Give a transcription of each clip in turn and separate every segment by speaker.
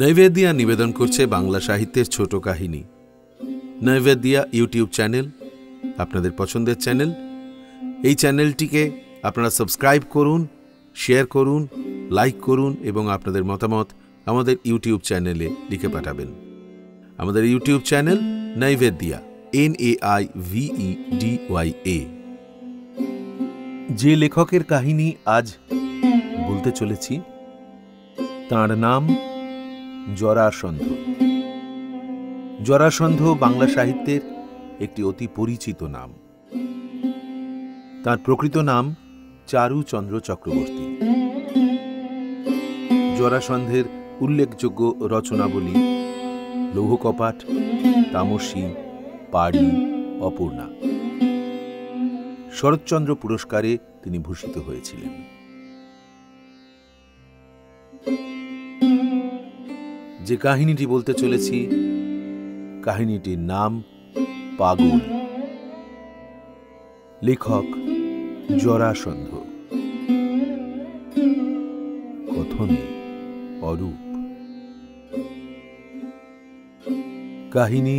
Speaker 1: নৈবেদিয়া নিবেদন করছে বাংলা সাহিত্যের ছোট কাহিনী নৈবেদিয়া ইউটিউব চ্যানেল আপনাদের পছন্দের চ্যানেল এই চ্যানেলটিকে আপনারা সাবস্ক্রাইব করুন শেয়ার করুন লাইক করুন এবং আপনাদের মতামত আমাদের ইউটিউব চ্যানেলে লিখে পাঠাবেন আমাদের YouTube channel Naivedya N A I V D Y A যে লেখকের কাহিনী আজ বলতে চলেছি তার নাম জরাসন্ধ জরাসন্ধ বাংলা সাহিত্যের একটি অতি পরিচিত নাম তার প্রকৃত নাম চারুচন্দ্র চক্রবর্তী জরাসন্ধের উল্লেখযোগ্য রচনাবলী লৌহকপাট তামসী পাড়ি অপূর্ণা শরৎচন্দ্র পুরস্কারে তিনি ভূষিত হয়েছিলেন যে কাহিনীটি বলতে চলেছি কাহিনীটির নাম পাগল লেখক জরাসন্ধ কথনে অরূপ কাহিনী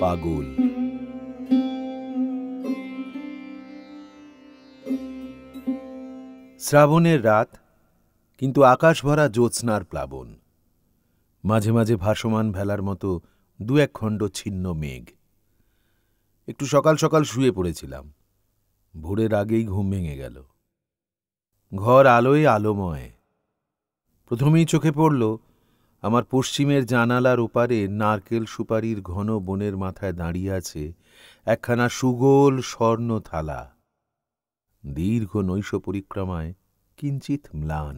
Speaker 1: পাগল শ্রাবণের রাত কিন্তু আকাশ ভরা জ্যোৎস্নার প্লাবন মাঝে মাঝে ভাসমান ভেলার মতো দু এক খণ্ড ছিন্ন মেঘ একটু সকাল সকাল শুয়ে পড়েছিলাম ভোরের আগেই ঘুম ভেঙে গেল ঘর আলোয় আলোময় প্রথমেই চোখে পড়ল আমার পশ্চিমের জানালার ওপারে নারকেল সুপারির ঘন বনের মাথায় দাঁড়িয়ে আছে একখানা সুগোল স্বর্ণ থালা দীর্ঘ নৈশ পরিক্রমায় কিঞ্চিত ম্লান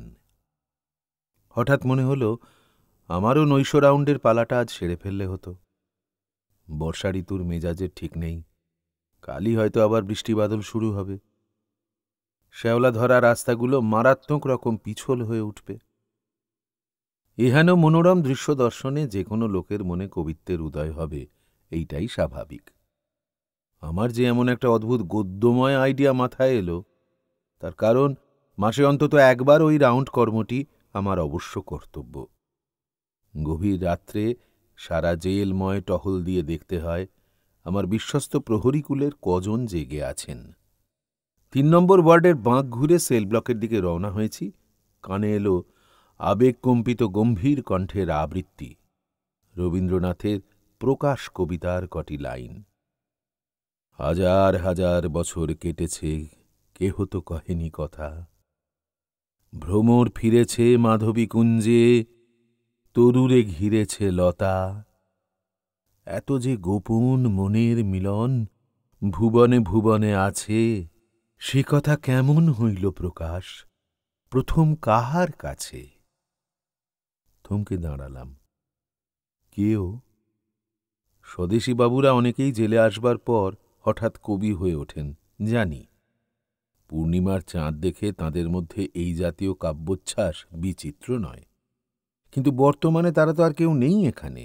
Speaker 1: হঠাৎ মনে হলো আমারও নৈশ রাউন্ডের পালাটা আজ সেরে ফেললে হতো বর্ষা ঋতুর মেজাজের ঠিক নেই কালই হয়তো আবার বৃষ্টিবাদল শুরু হবে শ্যাওলা ধরা রাস্তাগুলো মারাত্মক রকম পিছল হয়ে উঠবে এহেন মনোরম দৃশ্য দর্শনে যে কোনো লোকের মনে কবিত্বের উদয় হবে এইটাই স্বাভাবিক আমার যে এমন একটা অদ্ভুত গদ্যময় আইডিয়া মাথায় এলো তার কারণ মাসে অন্তত একবার ওই রাউন্ড কর্মটি আমার অবশ্য কর্তব্য গভীর রাত্রে সারা জেলময় টহল দিয়ে দেখতে হয় আমার বিশ্বস্ত প্রহরীকুলের কজন জেগে আছেন তিন নম্বর ওয়ার্ডের বাঁক ঘুরে সেল ব্লকের দিকে রওনা হয়েছি কানে এলো আবেগকম্পিত গম্ভীর কণ্ঠের আবৃত্তি রবীন্দ্রনাথের প্রকাশ কবিতার কটি লাইন হাজার হাজার বছর কেটেছে কেহ তো কহেনি কথা ভ্রমর ফিরেছে মাধবী কুঞ্জে তরুরে ঘিরেছে লতা এত যে গোপন মনের মিলন ভুবনে ভুবনে আছে সে কথা কেমন হইল প্রকাশ প্রথম কাহার কাছে থমকে দাঁড়ালাম কেউ স্বদেশী বাবুরা অনেকেই জেলে আসবার পর হঠাৎ কবি হয়ে ওঠেন জানি পূর্ণিমার চাঁদ দেখে তাদের মধ্যে এই জাতীয় কাব্যোচ্ছ্বাস বিচিত্র নয় কিন্তু বর্তমানে তারা তো আর কেউ নেই এখানে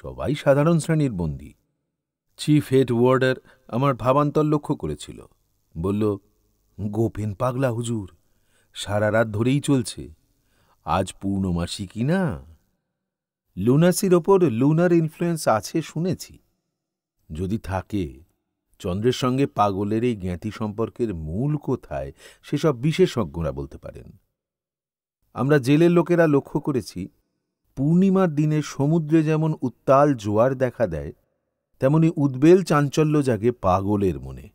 Speaker 1: সবাই সাধারণ শ্রেণীর বন্দী চিফ হেড ওয়ার্ডার আমার ভাবান্তর লক্ষ্য করেছিল বলল গোপেন পাগলা হুজুর সারা রাত ধরেই চলছে আজ পূর্ণমাসী কি না লুনাসির ওপর লুনার ইনফ্লুয়েন্স আছে শুনেছি যদি থাকে চন্দ্রের সঙ্গে পাগলের এই জ্ঞাতি সম্পর্কের মূল কোথায় সেসব বিশেষজ্ঞরা বলতে পারেন আমরা জেলের লোকেরা লক্ষ্য করেছি পূর্ণিমার দিনে সমুদ্রে যেমন উত্তাল জোয়ার দেখা দেয় তেমনি উদ্বেল চাঞ্চল্য জাগে পাগলের মনে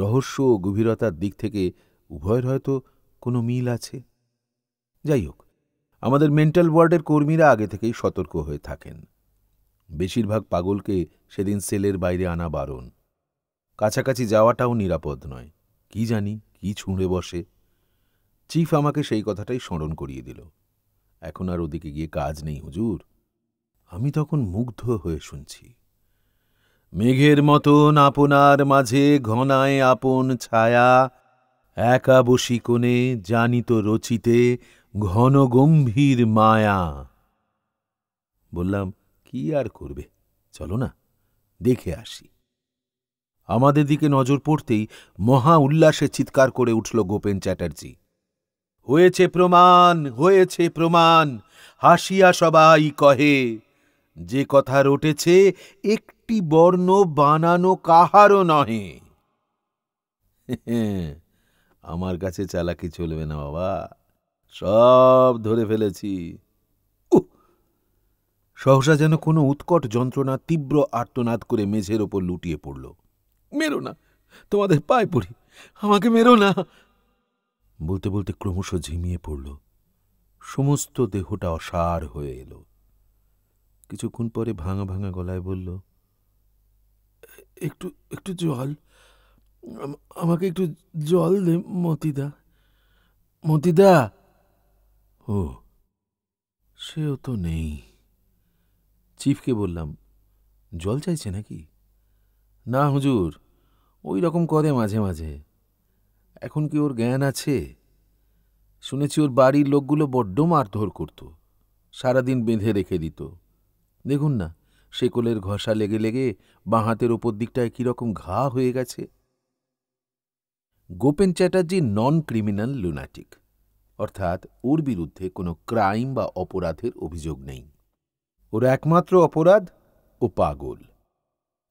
Speaker 1: রহস্য ও গভীরতার দিক থেকে উভয়ের হয়তো কোনো মিল আছে যাই হোক আমাদের মেন্টাল ওয়ার্ডের কর্মীরা আগে থেকেই সতর্ক হয়ে থাকেন বেশিরভাগ পাগলকে সেদিন সেলের বাইরে আনা বারণ কাছাকাছি যাওয়াটাও নিরাপদ নয় কি জানি কি ছুঁড়ে বসে চিফ আমাকে সেই কথাটাই স্মরণ করিয়ে দিল এখন আর ওদিকে গিয়ে কাজ নেই হুজুর আমি তখন মুগ্ধ হয়ে শুনছি মেঘের মতন আপনার মাঝে ঘনায় আপন ছায়া একা বসি কোণে জানিত রচিতে ঘন গম্ভীর মায়া বললাম কি আর করবে চলো না দেখে আসি আমাদের দিকে নজর পড়তেই মহা উল্লাসে চিৎকার করে উঠল গোপেন চ্যাটার্জি হয়েছে প্রমাণ হয়েছে প্রমাণ হাসিয়া সবাই কহে যে কথা রটেছে একটি বর্ণ বানানো কাহারও নহে আমার কাছে চালাকি চলবে না বাবা সব ধরে ফেলেছি সহসা যেন কোনো উৎকট যন্ত্রণা তীব্র আর্তনাদ করে মেঝের ওপর লুটিয়ে পড়ল মেরো না তোমাদের পায়ে পড়ি আমাকে মেরো না বলতে বলতে ক্রমশ ঝিমিয়ে পড়ল সমস্ত দেহটা অসার হয়ে এলো কিছুক্ষণ পরে ভাঙা ভাঙা গলায় বলল একটু একটু জল আমাকে একটু জল দে মতিদা মতিদা ও সেও তো নেই চিফকে বললাম জল চাইছে নাকি না হুজুর ওই রকম করে মাঝে মাঝে এখন কি ওর জ্ঞান আছে শুনেছি ওর বাড়ির লোকগুলো বড্ড মারধর করত সারাদিন বেঁধে রেখে দিত দেখুন না শেকলের ঘষা লেগে লেগে বাঁ হাতের ওপর দিকটায় কীরকম ঘা হয়ে গেছে Gopen Chatterjee non criminal lunatic অর্থাৎ ওর বিরুদ্ধে কোনো ক্রাইম বা অপরাধের অভিযোগ নেই ওর একমাত্র অপরাধ ও পাগল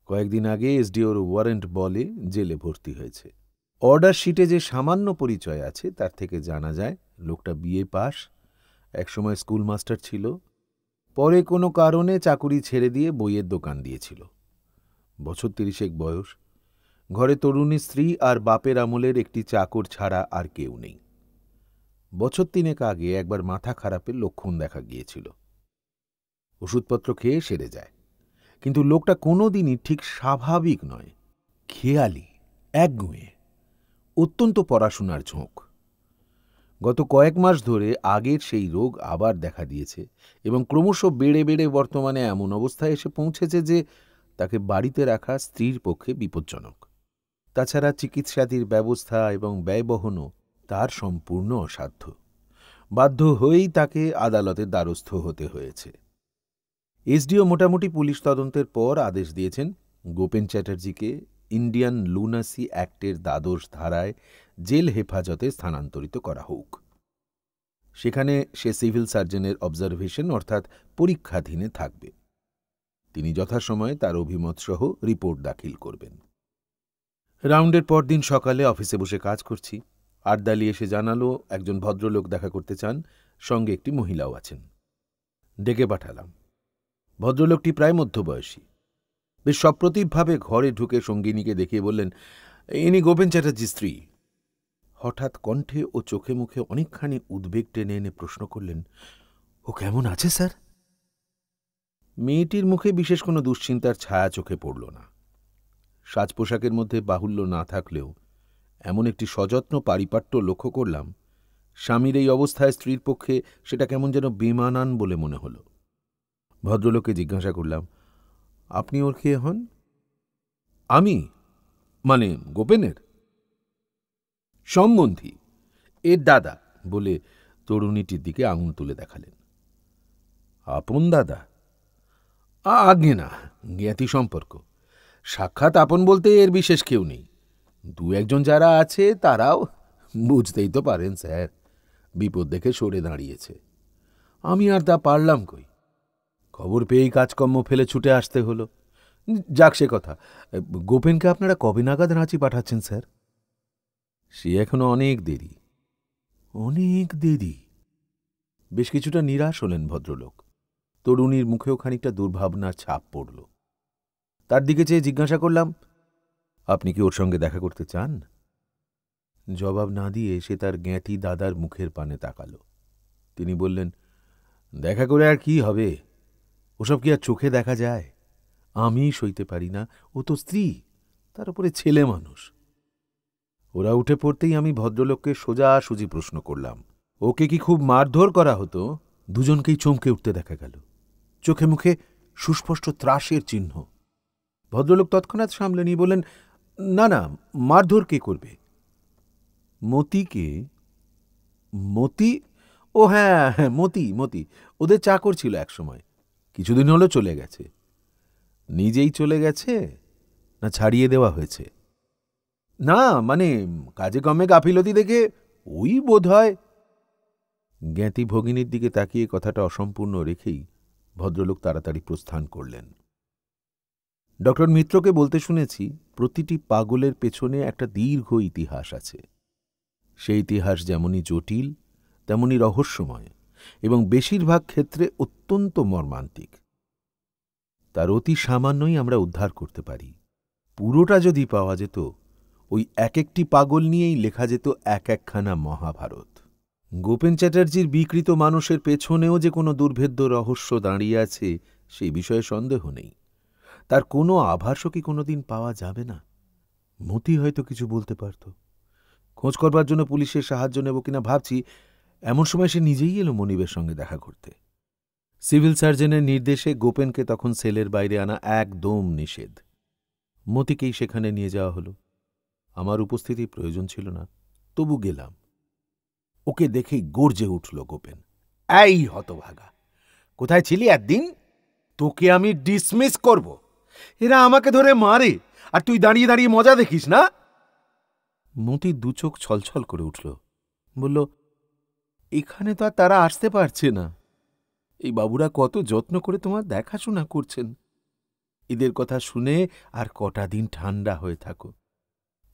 Speaker 1: কয়েকদিন আগে এসডিওর ওয়ারেন্ট বলে জেলে ভর্তি হয়েছে অর্ডার শিটে যে সামান্য পরিচয় আছে তার থেকে জানা যায় লোকটা বিএ পাস একসময় স্কুল মাস্টার ছিল পরে কোনো কারণে চাকুরি ছেড়ে দিয়ে বইয়ের দোকান দিয়েছিল বছর তিরিশেক বয়স ঘরে তরুণী স্ত্রী আর বাপের আমলের একটি চাকর ছাড়া আর কেউ নেই বছর তিনেক আগে একবার মাথা খারাপের লক্ষণ দেখা গিয়েছিল ওষুধপত্র খেয়ে সেরে যায় কিন্তু লোকটা কোনোদিনই ঠিক স্বাভাবিক নয় খেয়ালি একগুঁয়ে অত্যন্ত পড়াশোনার ঝোঁক গত কয়েক মাস ধরে আগের সেই রোগ আবার দেখা দিয়েছে এবং ক্রমশ বেড়ে বেড়ে বর্তমানে এমন অবস্থায় এসে পৌঁছেছে যে তাকে বাড়িতে রাখা স্ত্রীর পক্ষে বিপজ্জনক তাছাড়া চিকিৎসাদির ব্যবস্থা এবং ব্যয়বহনও তার সম্পূর্ণ অসাধ্য বাধ্য হয়েই তাকে আদালতে দ্বারস্থ হতে হয়েছে এসডিও মোটামুটি পুলিশ তদন্তের পর আদেশ দিয়েছেন গোপেন চ্যাটার্জিকে ইন্ডিয়ান লুনাসি অ্যাক্টের দ্বাদশ ধারায় জেল হেফাজতে স্থানান্তরিত করা হোক সেখানে সে সিভিল সার্জনের অবজারভেশন অর্থাৎ পরীক্ষাধীনে থাকবে তিনি যথাসময়ে তার অভিমত সহ রিপোর্ট দাখিল করবেন রাউন্ডের পর দিন সকালে অফিসে বসে কাজ করছি আর্দালি এসে জানালো একজন ভদ্রলোক দেখা করতে চান সঙ্গে একটি মহিলাও আছেন ডেকে পাঠালাম ভদ্রলোকটি প্রায় মধ্যবয়সী বেশ সপ্রতিভভাবে ঘরে ঢুকে সঙ্গিনীকে দেখিয়ে বললেন ইনি গোপেন চ্যাটার্জির স্ত্রী হঠাৎ কণ্ঠে ও চোখে মুখে অনেকখানি উদ্বেগ টেনে এনে প্রশ্ন করলেন ও কেমন আছে স্যার মেয়েটির মুখে বিশেষ কোনো দুশ্চিন্তার ছায়া চোখে পড়ল না সাজ পোশাকের মধ্যে বাহুল্য না থাকলেও এমন একটি সযত্ন পারিপাট্য লক্ষ্য করলাম স্বামীর এই অবস্থায় স্ত্রীর পক্ষে সেটা কেমন যেন বেমানান বলে মনে হল ভদ্রলোককে জিজ্ঞাসা করলাম আপনি ওর খেয়ে হন আমি মানে গোপেনের সম্বন্ধী এর দাদা বলে তরুণীটির দিকে আঙুল তুলে দেখালেন আপন দাদা আগে না জ্ঞাতি সম্পর্ক সাক্ষাৎ আপন বলতে এর বিশেষ কেউ নেই দু একজন যারা আছে তারাও বুঝতেই তো পারেন স্যার বিপদ দেখে সরে দাঁড়িয়েছে আমি আর তা পারলাম কই খবর পেয়েই কাজকর্ম ফেলে ছুটে আসতে হলো যাক সে কথা গোপেনকে আপনারা কবে নাগাদ রাঁচি পাঠাচ্ছেন স্যার সে এখনো অনেক দেরি অনেক দেরি বেশ কিছুটা নিরাশ হলেন ভদ্রলোক তরুণীর মুখেও খানিকটা দুর্ভাবনার ছাপ পড়ল তার দিকে চেয়ে জিজ্ঞাসা করলাম আপনি কি ওর সঙ্গে দেখা করতে চান জবাব না দিয়ে সে তার জ্ঞাতি দাদার মুখের পানে তাকাল তিনি বললেন দেখা করে আর কি হবে ওসব কি আর চোখে দেখা যায় আমি সইতে পারি না ও তো স্ত্রী তার উপরে ছেলে মানুষ ওরা উঠে পড়তেই আমি ভদ্রলোককে সোজা সুজি প্রশ্ন করলাম ওকে কি খুব মারধর করা হতো দুজনকেই চমকে উঠতে দেখা গেল চোখে মুখে সুস্পষ্ট ত্রাসের চিহ্ন ভদ্রলোক তৎক্ষণাৎ সামলে নিয়ে বলেন না না মারধর কে করবে মতিকে মতি ও হ্যাঁ হ্যাঁ মতি মতি ওদের চাকর ছিল একসময় কিছুদিন হলো চলে গেছে নিজেই চলে গেছে না ছাড়িয়ে দেওয়া হয়েছে না মানে কাজে কমে গাফিলতি দেখে ওই বোধ হয় জ্ঞাতি ভগিনীর দিকে তাকিয়ে কথাটা অসম্পূর্ণ রেখেই ভদ্রলোক তাড়াতাড়ি প্রস্থান করলেন ডক্টর মিত্রকে বলতে শুনেছি প্রতিটি পাগলের পেছনে একটা দীর্ঘ ইতিহাস আছে সেই ইতিহাস যেমনই জটিল তেমনই রহস্যময় এবং বেশিরভাগ ক্ষেত্রে অত্যন্ত মর্মান্তিক তার অতি সামান্যই আমরা উদ্ধার করতে পারি পুরোটা যদি পাওয়া যেত ওই এক একটি পাগল নিয়েই লেখা যেত এক একখানা মহাভারত গোপেন চ্যাটার্জির বিকৃত মানুষের পেছনেও যে কোনো দুর্ভেদ্য রহস্য দাঁড়িয়ে আছে সেই বিষয়ে সন্দেহ নেই তার কোনো আভাসও কি কোনোদিন পাওয়া যাবে না মতি হয়তো কিছু বলতে পারত খোঁজ করবার জন্য পুলিশের সাহায্য নেব কিনা ভাবছি এমন সময় সে নিজেই এলো মনিবের সঙ্গে দেখা করতে সিভিল সার্জনের নির্দেশে গোপেনকে তখন সেলের বাইরে আনা একদম নিষেধ মতিকেই সেখানে নিয়ে যাওয়া হলো আমার উপস্থিতি প্রয়োজন ছিল না তবু গেলাম ওকে দেখেই গর্জে উঠল গোপেন এই হতভাগা কোথায় ছিলি একদিন তোকে আমি ডিসমিস করব এরা আমাকে ধরে মারে আর তুই দাঁড়িয়ে দাঁড়িয়ে মজা দেখিস না মতি দু চোখ ছলছল করে উঠল বলল এখানে তো আর তারা আসতে পারছে না এই বাবুরা কত যত্ন করে তোমার দেখাশোনা করছেন এদের কথা শুনে আর কটা দিন ঠান্ডা হয়ে থাকো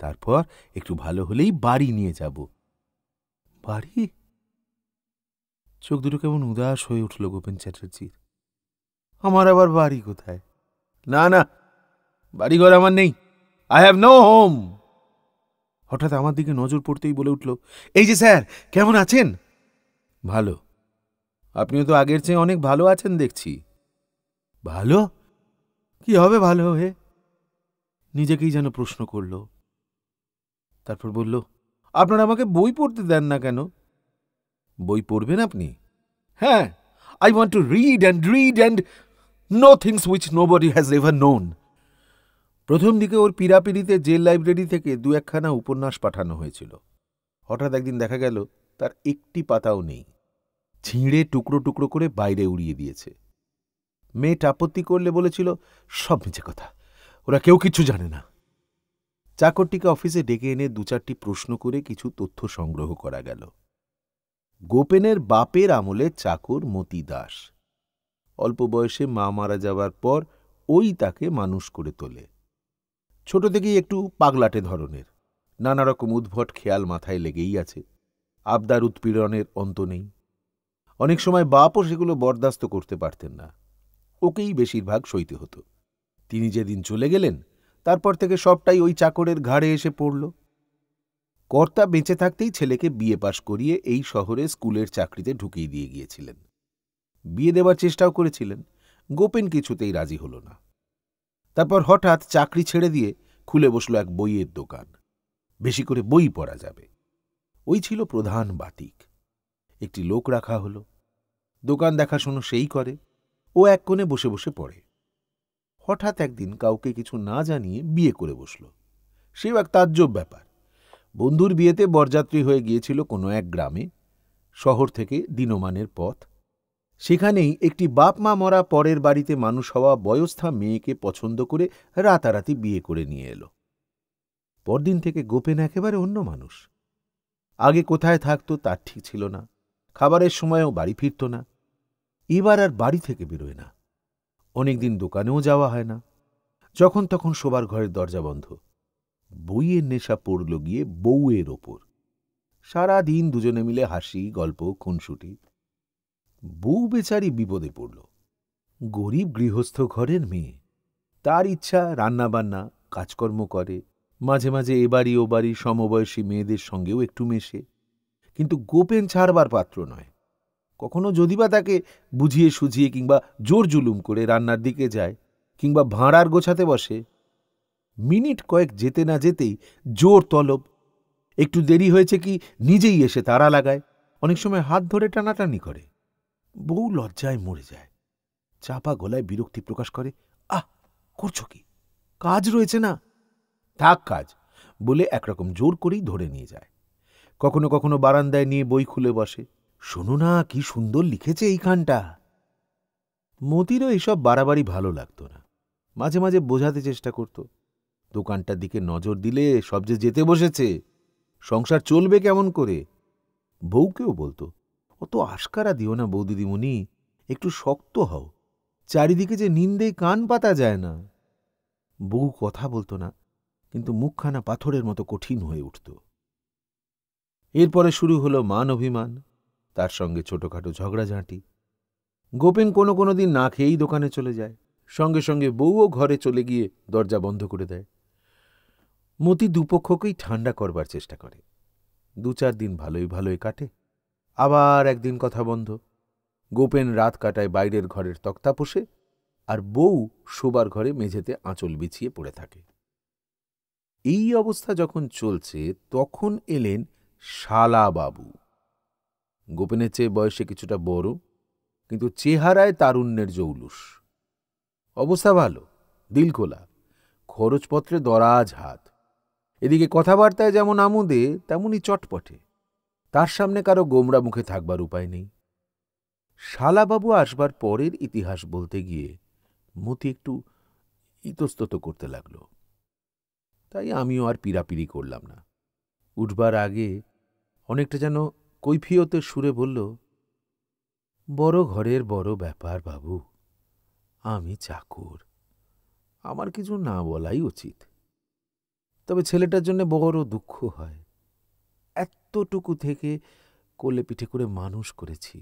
Speaker 1: তারপর একটু ভালো হলেই বাড়ি নিয়ে যাব বাড়ি চোখ দুটো কেমন উদাস হয়ে উঠল গোপেন চ্যাটার্জির আমার আবার বাড়ি কোথায় না না বাড়িঘর আমার নেই আই হ্যাভ নো হোম হঠাৎ আমার দিকে নজর পড়তেই বলে উঠল এই যে স্যার কেমন আছেন ভালো আপনিও তো আগের চেয়ে অনেক ভালো আছেন দেখছি ভালো কি হবে ভালো হে নিজেকেই যেন প্রশ্ন করল তারপর বলল আপনারা আমাকে বই পড়তে দেন না কেন বই পড়বেন আপনি হ্যাঁ I want to read and read and know things which nobody has ever known প্রথম দিকে ওর পিরাপিরিতে জেল লাইব্রেরি থেকে দু একখানা উপন্যাস পাঠানো হয়েছিল হঠাৎ একদিন দেখা গেল তার একটি পাতাও নেই ছিঁড়ে টুকরো টুকরো করে বাইরে উড়িয়ে দিয়েছে মেয়েটা আপত্তি করলে বলেছিল সব মিছে কথা ওরা কেউ কিছু জানে না চাকরটিকে অফিসে ডেকে এনে দু চারটি প্রশ্ন করে কিছু তথ্য সংগ্রহ করা গেল গোপেনের বাপের আমলে চাকর মতি দাস অল্প বয়সে মা মারা যাবার পর ওই তাকে মানুষ করে তোলে ছোট থেকেই একটু পাগলাটে ধরনের নানা রকম উদ্ভট খেয়াল মাথায় লেগেই আছে আবদার উৎপীড়নের অন্ত নেই অনেক সময় বাপও সেগুলো বরদাস্ত করতে পারতেন না ওকেই বেশিরভাগ সইতে হতো তিনি যেদিন চলে গেলেন তারপর থেকে সবটাই ওই চাকরের ঘাড়ে এসে পড়ল কর্তা বেঁচে থাকতেই ছেলেকে বিয়ে পাশ করিয়ে এই শহরে স্কুলের চাকরিতে ঢুকিয়ে দিয়ে গিয়েছিলেন বিয়ে দেবার চেষ্টাও করেছিলেন গোপেন কিছুতেই রাজি হল না তারপর হঠাৎ চাকরি ছেড়ে দিয়ে খুলে বসল এক বইয়ের দোকান বেশি করে বই পড়া যাবে ওই ছিল প্রধান বাতিক একটি লোক রাখা হলো দোকান দেখাশুনো সেই করে ও এক কোণে বসে বসে পড়ে হঠাৎ একদিন কাউকে কিছু না জানিয়ে বিয়ে করে বসল সেও এক তাজ্জব ব্যাপার বন্ধুর বিয়েতে বরযাত্রী হয়ে গিয়েছিল কোনো এক গ্রামে শহর থেকে দিনমানের পথ সেখানেই একটি বাপ মা মরা পরের বাড়িতে মানুষ হওয়া বয়স্থা মেয়েকে পছন্দ করে রাতারাতি বিয়ে করে নিয়ে এলো পরদিন থেকে গোপেন একেবারে অন্য মানুষ আগে কোথায় থাকতো তার ঠিক ছিল না খাবারের সময়ও বাড়ি ফিরত না এবার আর বাড়ি থেকে বেরোয় না অনেকদিন দোকানেও যাওয়া হয় না যখন তখন শোবার ঘরের দরজা বন্ধ বইয়ের নেশা পড়ল গিয়ে বউয়ের ওপর সারা দিন দুজনে মিলে হাসি গল্প খুনসুটি বউ বেচারি বিপদে পড়ল গরিব গৃহস্থ ঘরের মেয়ে তার ইচ্ছা রান্নাবান্না কাজকর্ম করে মাঝে মাঝে এবারই ও বাড়ি সমবয়সী মেয়েদের সঙ্গেও একটু মেশে কিন্তু গোপেন ছাড়বার পাত্র নয় কখনো যদি বা তাকে বুঝিয়ে সুঝিয়ে কিংবা জোর জুলুম করে রান্নার দিকে যায় কিংবা ভাঁড়ার গোছাতে বসে মিনিট কয়েক যেতে না যেতেই জোর তলব একটু দেরি হয়েছে কি নিজেই এসে তারা লাগায় অনেক সময় হাত ধরে টানাটানি করে বউ লজ্জায় মরে যায় চাপা গলায় বিরক্তি প্রকাশ করে আহ করছো কি কাজ রয়েছে না থাক কাজ বলে একরকম জোর করেই ধরে নিয়ে যায় কখনো কখনো বারান্দায় নিয়ে বই খুলে বসে শোনো না কি সুন্দর লিখেছে এইখানটা মতিরও এসব বাড়াবাড়ি ভালো লাগত না মাঝে মাঝে বোঝাতে চেষ্টা করত দোকানটার দিকে নজর দিলে সব যে যেতে বসেছে সংসার চলবে কেমন করে বউকেও বলতো অত আশকারা দিও না বউ দিদিমণি একটু শক্ত হও চারিদিকে যে নিন্দেই কান পাতা যায় না বউ কথা বলতো না কিন্তু মুখখানা পাথরের মতো কঠিন হয়ে উঠত এরপরে শুরু হলো মান অভিমান তার সঙ্গে ছোটখাটো ঝগড়াঝাঁটি গোপেন কোনো কোনো দিন না খেয়েই দোকানে চলে যায় সঙ্গে সঙ্গে বউও ঘরে চলে গিয়ে দরজা বন্ধ করে দেয় মতি দুপক্ষকেই ঠান্ডা করবার চেষ্টা করে দু চার দিন ভালোই ভালোই কাটে আবার একদিন কথা বন্ধ গোপেন রাত কাটায় বাইরের ঘরের তক্তা পোষে আর বউ শোবার ঘরে মেঝেতে আঁচল বিছিয়ে পড়ে থাকে এই অবস্থা যখন চলছে তখন এলেন শালাবাবু গোপেনের চেয়ে বয়সে কিছুটা বড় কিন্তু চেহারায় তারুণ্যের জৌলুস অবস্থা ভালো দিল খোলা খরচপত্রে দরাজ হাত এদিকে কথাবার্তায় যেমন আমোদে তেমনই চটপটে তার সামনে কারো গোমরা মুখে থাকবার উপায় নেই শালাবাবু আসবার পরের ইতিহাস বলতে গিয়ে মতি একটু ইতস্তত করতে লাগল তাই আমিও আর পীড়াপিড়ি করলাম না উঠবার আগে অনেকটা যেন কৈফিয়তের সুরে বলল বড় ঘরের বড় ব্যাপার বাবু আমি চাকর আমার কিছু না বলাই উচিত তবে ছেলেটার জন্য বড় দুঃখ হয় এতটুকু থেকে কোলে পিঠে করে মানুষ করেছি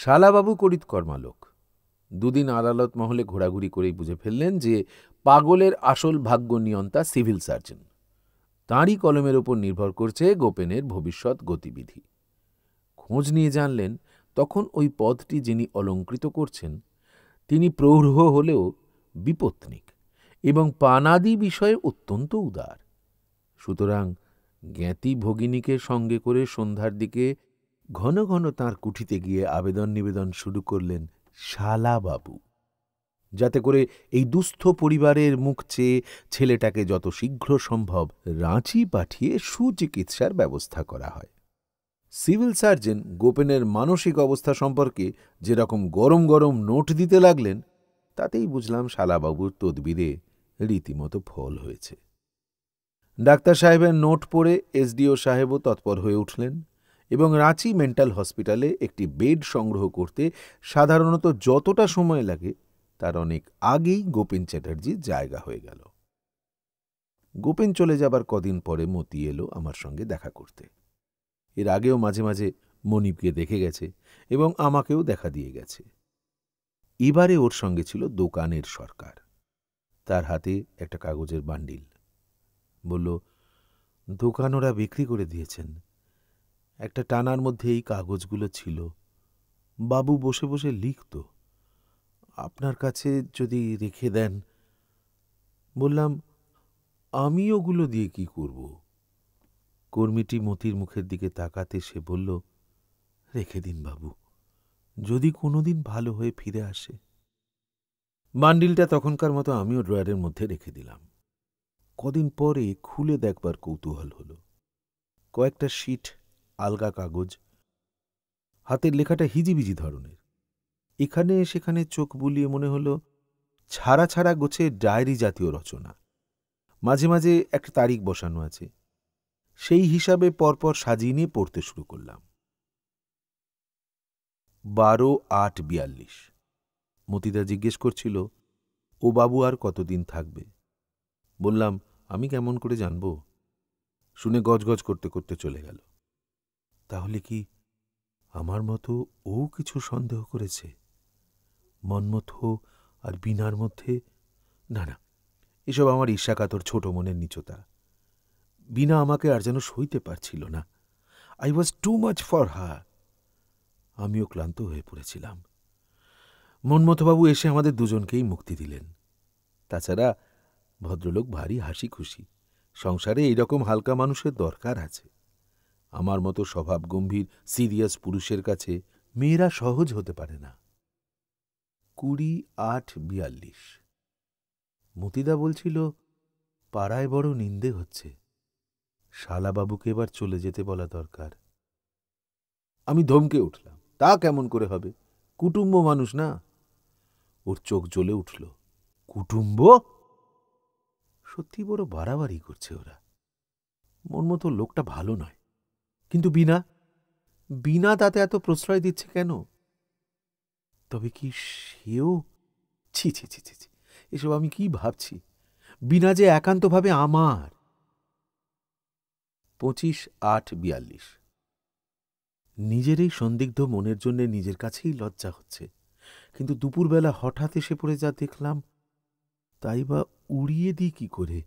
Speaker 1: শালাবাবু করিত কর্মালোক দুদিন আদালত মহলে ঘোরাঘুরি করেই বুঝে ফেললেন যে পাগলের আসল ভাগ্য নিয়ন্তা সিভিল সার্জন তাঁরই কলমের ওপর নির্ভর করছে গোপেনের ভবিষ্যৎ গতিবিধি খোঁজ নিয়ে জানলেন তখন ওই পদটি যিনি অলঙ্কৃত করছেন তিনি প্রৌঢ় হলেও বিপত্নিক এবং পানাদি বিষয়ে অত্যন্ত উদার সুতরাং জ্ঞাতি ভগিনীকে সঙ্গে করে সন্ধ্যার দিকে ঘন ঘন তাঁর কুঠিতে গিয়ে আবেদন নিবেদন শুরু করলেন শালাবাবু যাতে করে এই দুস্থ পরিবারের মুখ চেয়ে ছেলেটাকে যত শীঘ্র সম্ভব রাঁচি পাঠিয়ে সুচিকিৎসার ব্যবস্থা করা হয় সিভিল সার্জন গোপেনের মানসিক অবস্থা সম্পর্কে যেরকম গরম গরম নোট দিতে লাগলেন তাতেই বুঝলাম শালাবাবুর তদবিরে রীতিমতো ফল হয়েছে ডাক্তার সাহেবের নোট পড়ে এসডিও সাহেবও তৎপর হয়ে উঠলেন এবং রাঁচি মেন্টাল হসপিটালে একটি বেড সংগ্রহ করতে সাধারণত যতটা সময় লাগে তার অনেক আগেই গোপেন চ্যাটার্জির জায়গা হয়ে গেল গোপেন চলে যাবার কদিন পরে মতি এলো আমার সঙ্গে দেখা করতে এর আগেও মাঝে মাঝে মনিবকে দেখে গেছে এবং আমাকেও দেখা দিয়ে গেছে এবারে ওর সঙ্গে ছিল দোকানের সরকার তার হাতে একটা কাগজের বান্ডিল বলল দোকান ওরা বিক্রি করে দিয়েছেন একটা টানার মধ্যে এই কাগজগুলো ছিল বাবু বসে বসে লিখত আপনার কাছে যদি রেখে দেন বললাম আমি ওগুলো দিয়ে কি করব কর্মীটি মতির মুখের দিকে তাকাতে সে বলল রেখে দিন বাবু যদি কোনোদিন ভালো হয়ে ফিরে আসে বান্ডিলটা তখনকার মতো আমিও ড্রয়ারের মধ্যে রেখে দিলাম কদিন পরে খুলে দেখবার কৌতূহল হল কয়েকটা শিট আলগা কাগজ হাতের লেখাটা হিজিবিজি ধরনের এখানে সেখানে চোখ বুলিয়ে মনে হল ছাড়া ছাড়া গোছে ডায়েরি জাতীয় রচনা মাঝে মাঝে একটা তারিখ বসানো আছে সেই হিসাবে পরপর সাজিয়ে নিয়ে পড়তে শুরু করলাম বারো আট বিয়াল্লিশ মতিদা জিজ্ঞেস করছিল ও বাবু আর কতদিন থাকবে বললাম আমি কেমন করে জানব শুনে গজগজ করতে করতে চলে গেল তাহলে কি আমার মতো ও কিছু সন্দেহ করেছে মন্মথ আর বিনার মধ্যে না না এসব আমার ঈর্ষাকাতর ছোট মনের নিচতা বিনা আমাকে আর যেন সইতে পারছিল না I was too much for her আমিও ক্লান্ত হয়ে পড়েছিলাম মন্মথবাবু এসে আমাদের দুজনকেই মুক্তি দিলেন তাছাড়া ভদ্রলোক ভারী হাসি খুশি সংসারে এইরকম হালকা মানুষের দরকার আছে আমার মতো স্বভাব গম্ভীর সিরিয়াস পুরুষের কাছে মেয়েরা সহজ হতে পারে না কুড়ি আট বিয়াল্লিশ মতিদা বলছিল পাড়ায় বড় নিন্দে হচ্ছে শালাবাবুকে এবার চলে যেতে বলা দরকার আমি ধমকে উঠলাম তা কেমন করে হবে কুটুম্ব মানুষ না ওর চোখ জ্বলে উঠল কুটুম্ব সত্যি বড় বাড়াবাড়ি করছে ওরা মন মতো লোকটা ভালো নয় কিন্তু বিনা বিনা তাতে এত প্রশ্রয় দিচ্ছে কেন তবে কি সেও ছি ছি ছি ছি এসব আমি কি ভাবছি বিনা যে একান্তভাবে আমার পঁচিশ আট বিয়াল্লিশ নিজের এই সন্দিগ্ধ মনের জন্য নিজের কাছেই লজ্জা হচ্ছে কিন্তু দুপুরবেলা হঠাৎ এসে পড়ে যা দেখলাম তাই বা উড়িয়ে দিই কি করে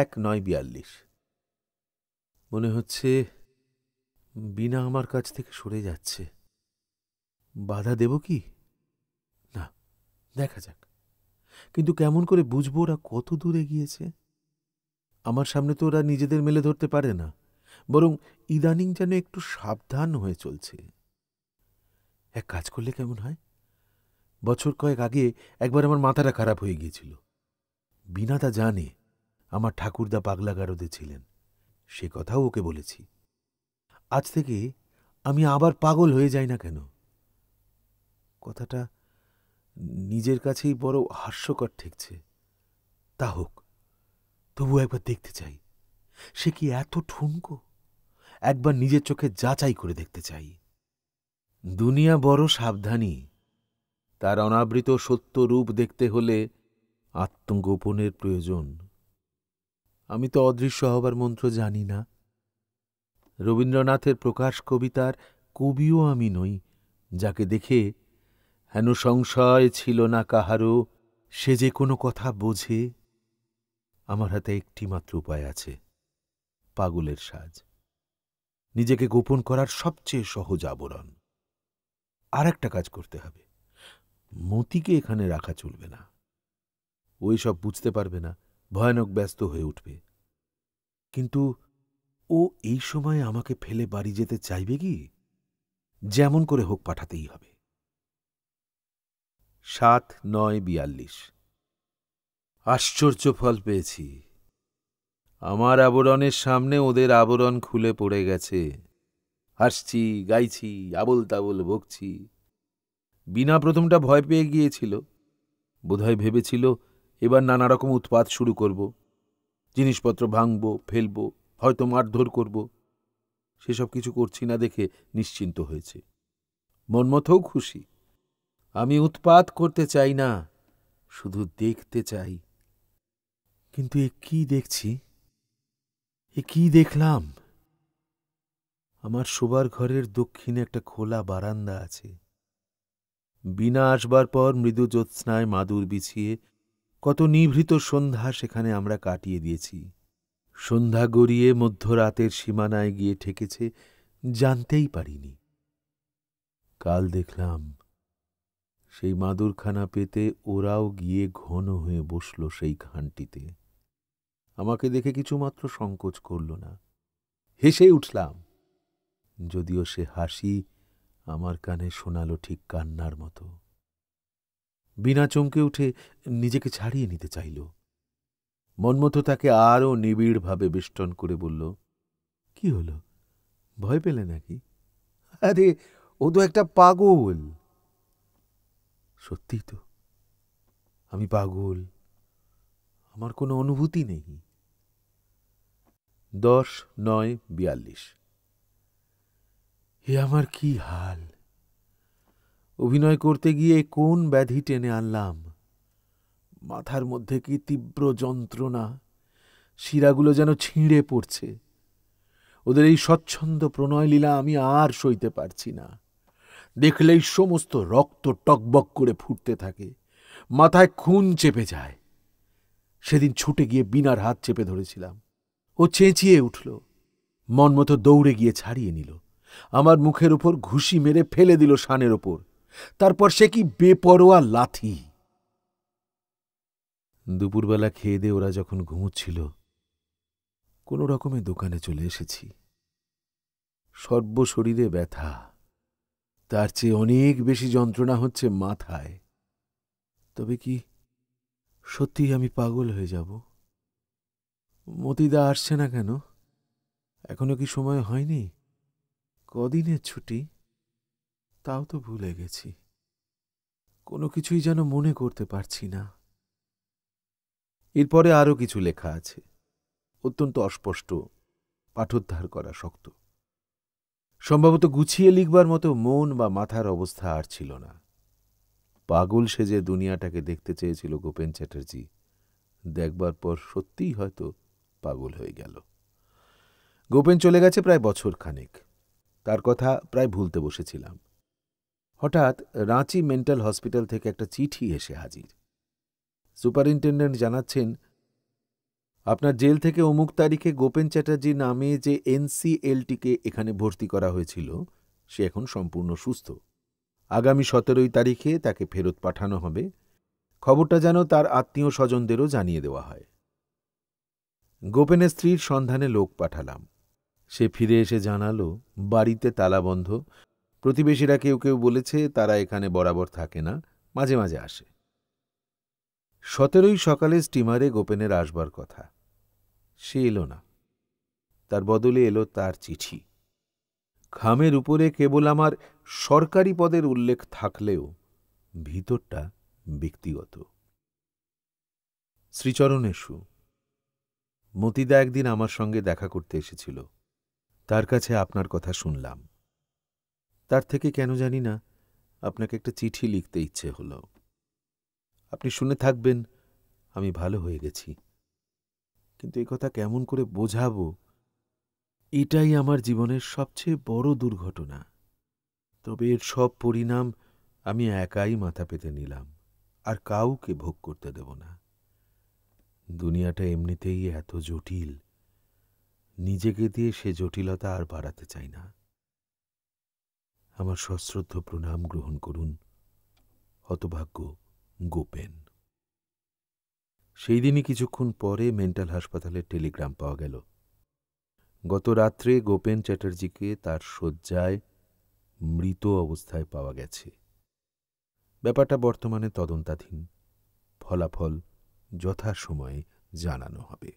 Speaker 1: এক নয় বিয়াল্লিশ মনে হচ্ছে বিনা আমার কাছ থেকে সরে যাচ্ছে বাধা দেব কি না দেখা যাক কিন্তু কেমন করে বুঝবো ওরা কত দূরে গিয়েছে আমার সামনে তো ওরা নিজেদের মেলে ধরতে পারে না বরং ইদানিং যেন একটু সাবধান হয়ে চলছে এক কাজ করলে কেমন হয় বছর কয়েক আগে একবার আমার মাথাটা খারাপ হয়ে গিয়েছিল বিনাতা জানে আমার ঠাকুরদা পাগলাগারদে ছিলেন সে কথাও ওকে বলেছি আজ থেকে আমি আবার পাগল হয়ে যাই না কেন কথাটা নিজের কাছেই বড় হাস্যকর ঠেকছে তা হোক তবু একবার দেখতে চাই সে কি এত ঠুনকো একবার নিজের চোখে যাচাই করে দেখতে চাই দুনিয়া বড় সাবধানী তার অনাবৃত সত্য রূপ দেখতে হলে আত্মগোপনের প্রয়োজন আমি তো অদৃশ্য হবার মন্ত্র জানি না রবীন্দ্রনাথের প্রকাশ কবিতার কবিও আমি নই যাকে দেখে হেন সংশয় ছিল না কাহারও সে যে কোনো কথা বোঝে আমার হাতে একটিমাত্র উপায় আছে পাগলের সাজ নিজেকে গোপন করার সবচেয়ে সহজ আবরণ আর একটা কাজ করতে হবে মতিকে এখানে রাখা চলবে না ওই সব বুঝতে পারবে না ভয়ানক ব্যস্ত হয়ে উঠবে কিন্তু ও এই সময় আমাকে ফেলে বাড়ি যেতে চাইবে কি যেমন করে হোক পাঠাতেই হবে সাত নয় বিয়াল্লিশ আশ্চর্য ফল পেয়েছি আমার আবরণের সামনে ওদের আবরণ খুলে পড়ে গেছে হাসছি গাইছি আবল তাবল বকছি বিনা প্রথমটা ভয় পেয়ে গিয়েছিল বোধহয় ভেবেছিল এবার নানা রকম উৎপাত শুরু করব জিনিসপত্র ভাঙব ফেলব হয়তো মারধর করব সেসব কিছু করছি না দেখে নিশ্চিন্ত হয়েছে মনমথও খুশি আমি উৎপাত করতে চাই না শুধু দেখতে চাই কিন্তু এ কি দেখছি এ কি দেখলাম আমার শোবার ঘরের দক্ষিণে একটা খোলা বারান্দা আছে বিনা আসবার পর মৃদু জ্যোৎস্নায় মাদুর বিছিয়ে কত নিভৃত সন্ধ্যা সেখানে আমরা কাটিয়ে দিয়েছি সন্ধ্যা গড়িয়ে মধ্যরাতের সীমানায় গিয়ে ঠেকেছে জানতেই পারিনি কাল দেখলাম সেই মাদুরখানা পেতে ওরাও গিয়ে ঘন হয়ে বসল সেই খানটিতে আমাকে দেখে কিছুমাত্র সংকোচ করল না হেসে উঠলাম যদিও সে হাসি আমার কানে শোনালো ঠিক কান্নার মতো বিনা চমকে উঠে নিজেকে ছাড়িয়ে নিতে চাইল মনমতো তাকে আরও নিবিড়ভাবে বেষ্টন করে বলল কি হলো ভয় পেলে নাকি আরে ও তো একটা পাগল সত্যিই তো আমি পাগল আমার কোনো অনুভূতি নেই দশ নয় বিয়াল্লিশ এ আমার কি হাল অভিনয় করতে গিয়ে কোন ব্যাধি টেনে আনলাম মাথার মধ্যে কি তীব্র যন্ত্রণা শিরাগুলো যেন ছিঁড়ে পড়ছে ওদের এই স্বচ্ছন্দ প্রণয় লীলা আমি আর সইতে পারছি না দেখলেই সমস্ত রক্ত টকবক করে ফুটতে থাকে মাথায় খুন চেপে যায় সেদিন ছুটে গিয়ে বিনার হাত চেপে ধরেছিলাম ও চেঁচিয়ে উঠল মনমতো দৌড়ে গিয়ে ছাড়িয়ে নিল আমার মুখের উপর ঘুষি মেরে ফেলে দিল শানের ওপর তারপর সে কি বেপরোয়া লাথি দুপুরবেলা খেয়ে দিয়ে ওরা যখন ঘুমুচ্ছিল কোনো রকমে দোকানে চলে এসেছি সর্বশরীরে ব্যথা তার চেয়ে অনেক বেশি যন্ত্রণা হচ্ছে মাথায় তবে কি সত্যিই আমি পাগল হয়ে যাব মতিদা আসছে না কেন এখনো কি সময় হয়নি কদিনের ছুটি তাও তো ভুলে গেছি কোনো কিছুই যেন মনে করতে পারছি না এরপরে আরও কিছু লেখা আছে অত্যন্ত অস্পষ্ট পাঠোদ্ধার করা শক্ত সম্ভবত গুছিয়ে লিখবার মতো মন বা মাথার অবস্থা আর ছিল না পাগল সেজে দুনিয়াটাকে দেখতে চেয়েছিল গোপেন চ্যাটার্জি দেখবার পর সত্যিই হয়তো পাগল হয়ে গেল গোপেন চলে গেছে প্রায় বছর খানেক তার কথা প্রায় ভুলতে বসেছিলাম হঠাৎ রাঁচি মেন্টাল হসপিটাল থেকে একটা চিঠি এসে হাজির সুপারিনটেন্ডেন্ট জানাচ্ছেন আপনার জেল থেকে অমুক তারিখে গোপেন চ্যাটার্জি নামে যে এনসিএলটিকে এখানে ভর্তি করা হয়েছিল সে এখন সম্পূর্ণ সুস্থ আগামী সতেরোই তারিখে তাকে ফেরত পাঠানো হবে খবরটা যেন তার আত্মীয় স্বজনদেরও জানিয়ে দেওয়া হয় গোপেনের স্ত্রীর সন্ধানে লোক পাঠালাম সে ফিরে এসে জানালো বাড়িতে তালাবন্ধ প্রতিবেশীরা কেউ কেউ বলেছে তারা এখানে বরাবর থাকে না মাঝে মাঝে আসে সতেরোই সকালে স্টিমারে গোপেনের আসবার কথা সে এলো না তার বদলে এলো তার চিঠি খামের উপরে কেবল আমার সরকারি পদের উল্লেখ থাকলেও ভিতরটা ব্যক্তিগত শ্রীচরণেশু মতিদা একদিন আমার সঙ্গে দেখা করতে এসেছিল তার কাছে আপনার কথা শুনলাম তার থেকে কেন জানি না আপনাকে একটা চিঠি লিখতে ইচ্ছে হলো আপনি শুনে থাকবেন আমি ভালো হয়ে গেছি কিন্তু এ কথা কেমন করে বোঝাবো এটাই আমার জীবনের সবচেয়ে বড় দুর্ঘটনা তবে এর সব পরিণাম আমি একাই মাথা পেতে নিলাম আর কাউকে ভোগ করতে দেব না দুনিয়াটা এমনিতেই এত জটিল নিজেকে দিয়ে সে জটিলতা আর বাড়াতে চাই না আমার সশ্রদ্ধ প্রণাম গ্রহণ করুন হতভাগ্য গোপেন সেই দিনই কিছুক্ষণ পরে মেন্টাল হাসপাতালের টেলিগ্রাম পাওয়া গেল গত রাত্রে গোপেন চ্যাটার্জিকে তার শয্যায় মৃত অবস্থায় পাওয়া গেছে ব্যাপারটা বর্তমানে তদন্তাধীন ফলাফল যথাসময়ে জানানো হবে